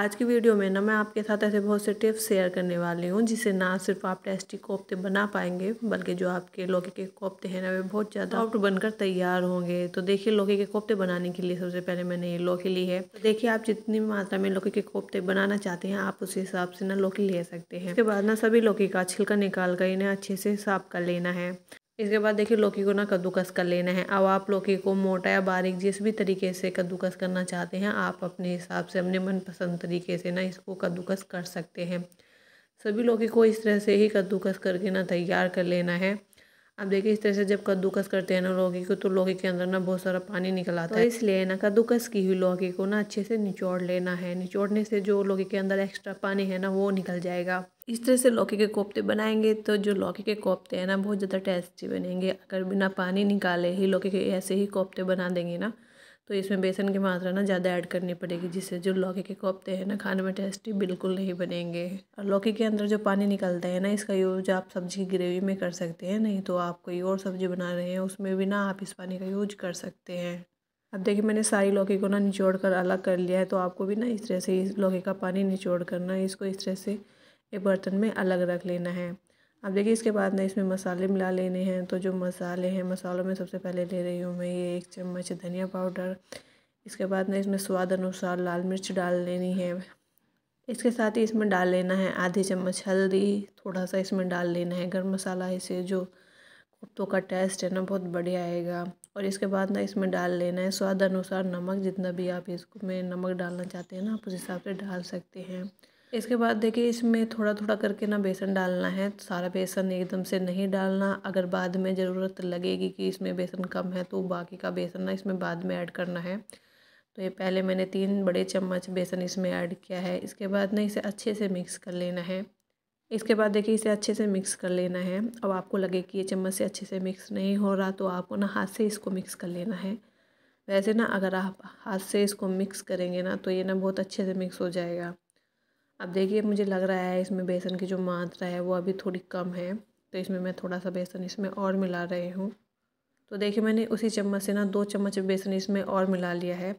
आज की वीडियो में ना मैं आपके साथ ऐसे बहुत से टिप्स शेयर करने वाली हूँ जिसे ना सिर्फ आप टेस्टी कोफ्ते बना पाएंगे बल्कि जो आपके लौकी के कोफ्ते हैं ना वे बहुत ज़्यादा सॉफ्ट हाँ। बनकर तैयार होंगे तो देखिए लौकी के कोफ्ते बनाने के लिए सबसे पहले मैंने ये लौकी ली है तो देखिए आप जितनी मात्रा में लौकी के कोफ्ते बनाना चाहते हैं आप उस हिसाब से ना लौकी ले सकते हैं उसके बाद ना सभी लौकी का छिलका निकाल कर इन्हें अच्छे से साफ कर लेना है इसके बाद देखिए लौकी को ना कद्दूकस कर लेना है अब आप लौकी को मोटा या बारीक जिस भी तरीके से कद्दूकस करना चाहते हैं आप अपने हिसाब से अपने मनपसंद तरीके से ना इसको कद्दूकस कर सकते हैं सभी लौकी को इस तरह से ही कद्दूकस करके ना तैयार कर लेना है अब देखिए इस तरह से जब कद्दूकस करते हैं ना लौकी को तो लौकी के अंदर ना बहुत सारा पानी निकल आता तो है इसलिए ना कद्दूकस की हुई लौकी को ना अच्छे से निचोड़ लेना है निचोड़ने से जो लौकी के अंदर एक्स्ट्रा पानी है ना वो निकल जाएगा इस तरह से लौकी के कोफ्ते बनाएंगे तो जो लौकी के कोफ्ते हैं ना बहुत ज़्यादा टेस्टी बनेंगे अगर बिना पानी निकाले ही लौकी के ऐसे ही कोफ्ते बना देंगे ना तो इसमें बेसन की मात्रा ना ज़्यादा ऐड करनी पड़ेगी जिससे जो लौकी के कोफ्ते हैं ना खाने में टेस्टी बिल्कुल नहीं बनेंगे और लौकी के अंदर जो पानी निकलता है ना इसका यूज आप सब्जी की ग्रेवी में कर सकते हैं नहीं तो आप कोई और सब्जी बना रहे हैं उसमें भी ना आप इस पानी का यूज कर सकते हैं अब देखिए मैंने सारी लौकी को ना निचोड़ कर अलग कर लिया है तो आपको भी ना इस तरह से इस लौकी का पानी निचोड़ करना इसको इस तरह से एक बर्तन में अलग रख लेना है अब देखिए इसके बाद ना इसमें मसाले मिला लेने हैं तो जो मसाले हैं मसालों में सबसे पहले ले रही हूँ मैं ये एक चम्मच धनिया पाउडर इसके बाद ना इसमें स्वाद अनुसार लाल मिर्च डाल लेनी है इसके साथ ही इसमें डाल लेना है आधी चम्मच हल्दी थोड़ा सा इसमें डाल लेना है गर्म मसाला इसे जो कुत्तों का टेस्ट है ना बहुत बढ़िया आएगा और इसके बाद ना इसमें डाल लेना है स्वाद अनुसार नमक जितना भी आप इसमें नमक डालना चाहते हैं ना आप उस हिसाब से डाल सकते हैं इसके बाद देखिए इसमें थोड़ा थोड़ा करके ना बेसन डालना है सारा बेसन एकदम से नहीं डालना अगर बाद में ज़रूरत लगेगी कि इसमें बेसन कम है तो बाकी का बेसन ना इसमें बाद में ऐड करना है तो ये पहले मैंने तीन बड़े चम्मच बेसन इसमें ऐड किया है इसके बाद ना इसे अच्छे से मिक्स कर लेना है इसके बाद देखिए इसे अच्छे से मिक्स कर लेना है अब आपको लगे कि ये चम्मच से अच्छे से मिक्स नहीं हो रहा तो आपको ना हाथ से इसको मिक्स कर लेना है वैसे ना अगर आप हाथ से इसको मिक्स करेंगे ना तो ये ना बहुत अच्छे से मिक्स हो जाएगा अब देखिए मुझे लग रहा है इसमें बेसन की जो मात्रा है वो अभी थोड़ी कम है तो इसमें मैं थोड़ा सा बेसन इसमें और मिला रही हूँ तो देखिए मैंने उसी चम्मच से ना दो चम्मच बेसन इसमें और मिला लिया है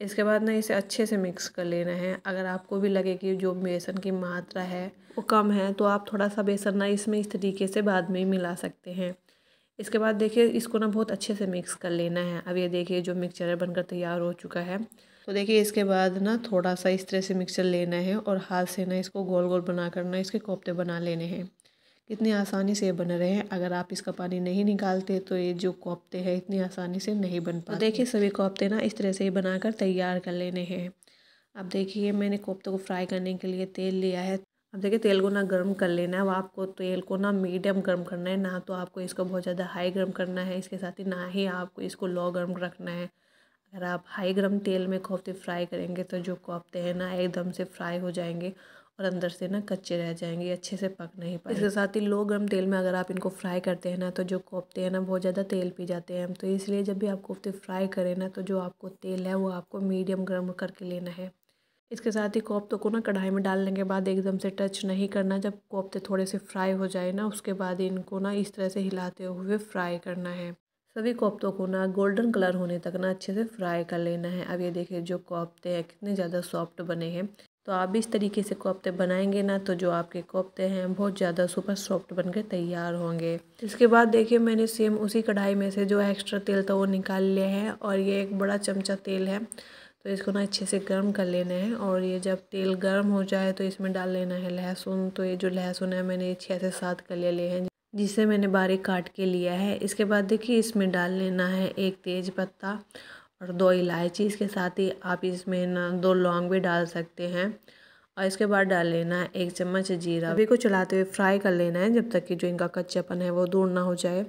इसके बाद ना इसे अच्छे से मिक्स कर लेना है अगर आपको भी लगे कि जो बेसन की मात्रा है वो कम है तो आप थोड़ा सा बेसन ना इसमें इस तरीके से बाद में मिला सकते हैं इसके बाद देखिए इसको ना बहुत अच्छे से मिक्स कर लेना है अब ये देखिए जो मिक्सचर बनकर तैयार हो चुका है तो देखिए इसके बाद ना थोड़ा सा इस तरह से मिक्सचर लेना है और हाथ से ना इसको गोल गोल बना करना इसके कोफ्ते बना लेने हैं कितने आसानी से ये बन रहे हैं अगर आप इसका पानी नहीं निकालते तो ये जो कोफ्ते हैं इतनी आसानी से नहीं बन तो पाते तो देखिए सभी कोफ्ते ना इस तरह से ही बनाकर तैयार कर लेने हैं अब देखिए मैंने कोफ्ते को फ्राई करने के लिए तेल लिया है अब देखिए तेल को ना गर्म कर लेना है अब आपको तेल को ना मीडियम गर्म करना है ना तो आपको इसको बहुत ज़्यादा हाई गर्म करना है इसके साथ ही ना ही आपको इसको लो गर्म रखना है अगर आप हाई गर्म तेल में कोफ्ते फ्राई करेंगे तो जो कोफ्ते हैं ना एकदम से फ्राई हो जाएंगे और अंदर से ना कच्चे रह जाएंगे अच्छे से पक नहीं पाएंगे इसके साथ ही लो गर्म तेल में अगर आप इनको फ्राई करते हैं ना तो जो कोफ्ते हैं ना बहुत ज़्यादा तेल पी जाते हैं तो इसलिए जब भी आप कोफ्ते फ्राई करें ना तो जो आपको तेल है वो आपको मीडियम गर्म करके लेना है इसके साथ ही कोफ्तों को ना कढ़ाई में डालने के बाद एकदम से टच नहीं करना जब कोफ्ते थोड़े से फ्राई हो जाए ना उसके बाद इनको ना इस तरह से हिलाते हुए फ्राई करना है सभी कोफ्तों को ना गोल्डन कलर होने तक ना अच्छे से फ्राई कर लेना है अब ये देखिए जो कोफ्ते हैं कितने ज़्यादा सॉफ्ट बने हैं तो आप भी इस तरीके से कोफ्ते बनाएंगे ना तो जो आपके कोफ्ते हैं बहुत ज़्यादा सुपर सॉफ्ट बनकर तैयार होंगे इसके बाद देखिए मैंने सेम उसी कढ़ाई में से जो एक्स्ट्रा तेल था वो निकाल लिया है और ये एक बड़ा चमचा तेल है तो इसको ना अच्छे से गर्म कर लेना है और ये जब तेल गर्म हो जाए तो इसमें डाल लेना है लहसुन तो ये जो लहसुन है मैंने छः से सात कलियाँ ले हैं जिसे मैंने बारीक काट के लिया है इसके बाद देखिए इसमें डाल लेना है एक तेज पत्ता और दो इलायची इसके साथ ही आप इसमें ना दो लौंग भी डाल सकते हैं और इसके बाद डाल लेना है एक चम्मच जीरा अभी को चलाते हुए फ्राई कर लेना है जब तक कि जो इनका कच्चापन है वो दूर ना हो जाए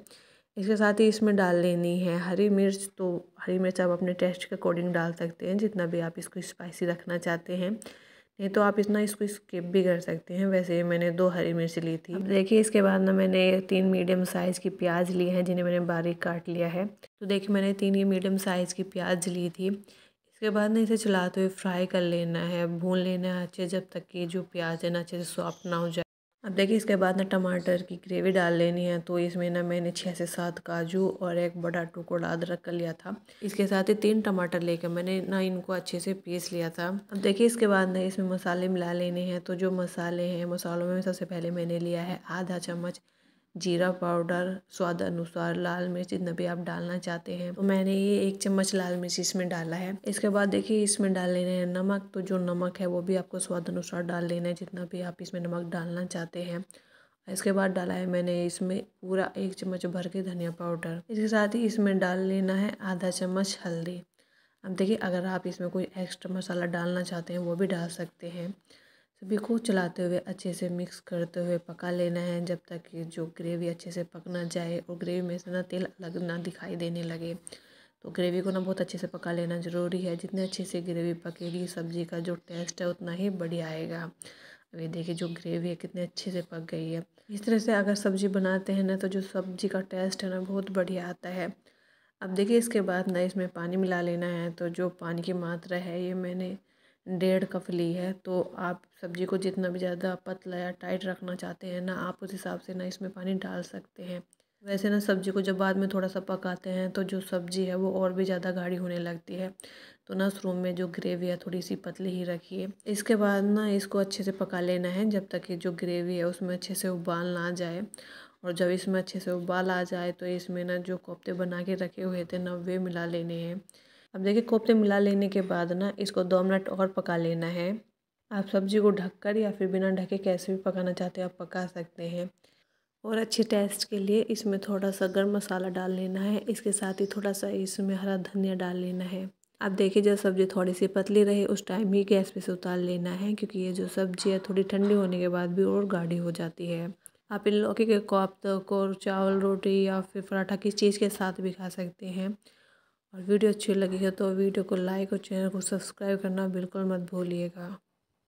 इसके साथ ही इसमें डाल लेनी है हरी मिर्च तो हरी मिर्च आप अपने टेस्ट के अकॉर्डिंग डाल सकते हैं जितना भी आप इसको स्पाइसी रखना चाहते हैं नहीं तो आप इतना इसको स्किप भी कर सकते हैं वैसे मैंने दो हरी मिर्च ली थी देखिए इसके बाद ना मैंने तीन मीडियम साइज़ की प्याज ली है जिन्हें मैंने बारीक काट लिया है तो देखिए मैंने तीन ये मीडियम साइज़ की प्याज ली थी इसके बाद ना इसे चलाते हुए फ्राई कर लेना है भून लेना है अच्छे जब तक कि जो प्याज है ना अच्छे से सॉफ्ट ना हो जाए अब देखिए इसके बाद ना टमाटर की ग्रेवी डाल लेनी है तो इसमें ना मैंने छः से सात काजू और एक बड़ा टुकड़ा अदरक कर लिया था इसके साथ ही तीन टमाटर लेकर मैंने ना इनको अच्छे से पीस लिया था अब देखिए इसके बाद ना इसमें मसाले मिला लेने हैं तो जो मसाले हैं मसालों में सबसे पहले मैंने लिया है आधा चम्मच जीरा पाउडर स्वाद अनुसार लाल मिर्च जितना भी आप डालना चाहते हैं तो मैंने ये एक चम्मच लाल मिर्च इसमें डाला है इसके बाद देखिए इसमें डाल लेना है नमक तो जो नमक है वो भी आपको स्वाद अनुसार डाल लेना है जितना भी आप इसमें नमक डालना चाहते हैं इसके बाद डाला है मैंने इसमें पूरा एक चम्मच भर के धनिया पाउडर इसके साथ ही इसमें डाल लेना है आधा चम्मच हल्दी अब देखिए अगर आप इसमें कोई एक्स्ट्रा मसाला डालना चाहते हैं वो भी डाल सकते हैं सभी को चलाते हुए अच्छे से मिक्स करते हुए पका लेना है जब तक कि जो ग्रेवी अच्छे से पक ना जाए और ग्रेवी में से ना तेल अलग ना दिखाई देने लगे तो ग्रेवी को ना बहुत अच्छे से पका लेना ज़रूरी है जितने अच्छे से ग्रेवी पकेगी सब्ज़ी का जो टेस्ट है उतना ही बढ़िया आएगा अभी देखिए जो ग्रेवी है कितने अच्छे से पक गई है इस तरह से अगर सब्ज़ी बनाते हैं ना तो जो सब्ज़ी का टेस्ट है ना बहुत बढ़िया आता है अब देखिए इसके बाद ना इसमें पानी मिला लेना है तो जो पानी की मात्रा है ये मैंने डेढ़ कप ली है तो आप सब्ज़ी को जितना भी ज़्यादा पतला या टाइट रखना चाहते हैं ना आप उस हिसाब से ना इसमें पानी डाल सकते हैं वैसे ना सब्ज़ी को जब बाद में थोड़ा सा पकाते हैं तो जो सब्ज़ी है वो और भी ज़्यादा गाढ़ी होने लगती है तो ना रूम में जो ग्रेवी है थोड़ी सी पतली ही रखिए इसके बाद ना इसको अच्छे से पका लेना है जब तक कि जो ग्रेवी है उसमें अच्छे से उबाल ना जाए और जब इसमें अच्छे से उबाल आ जाए तो इसमें ना जो कोफ्ते बना के रखे हुए थे ना वे मिला लेने हैं अब देखिए कोफ्ते मिला लेने के बाद ना इसको दो मिनट और पका लेना है आप सब्जी को ढककर या फिर बिना ढके कैसे भी पकाना चाहते हो आप पका सकते हैं और अच्छे टेस्ट के लिए इसमें थोड़ा सा गर्म मसाला डाल लेना है इसके साथ ही थोड़ा सा इसमें हरा धनिया डाल लेना है आप देखिए जब सब्ज़ी थोड़ी सी पतली रहे उस टाइम ही गैस पे से उतार लेना है क्योंकि ये जो सब्ज़ी है थोड़ी ठंडी होने के बाद भी और गाढ़ी हो जाती है आप इन लौकी के कोफ्तों को चावल रोटी या फिर पराठा किस चीज़ के साथ भी खा सकते हैं और वीडियो अच्छी लगी है तो वीडियो को लाइक और चैनल को सब्सक्राइब करना बिल्कुल मत भूलिएगा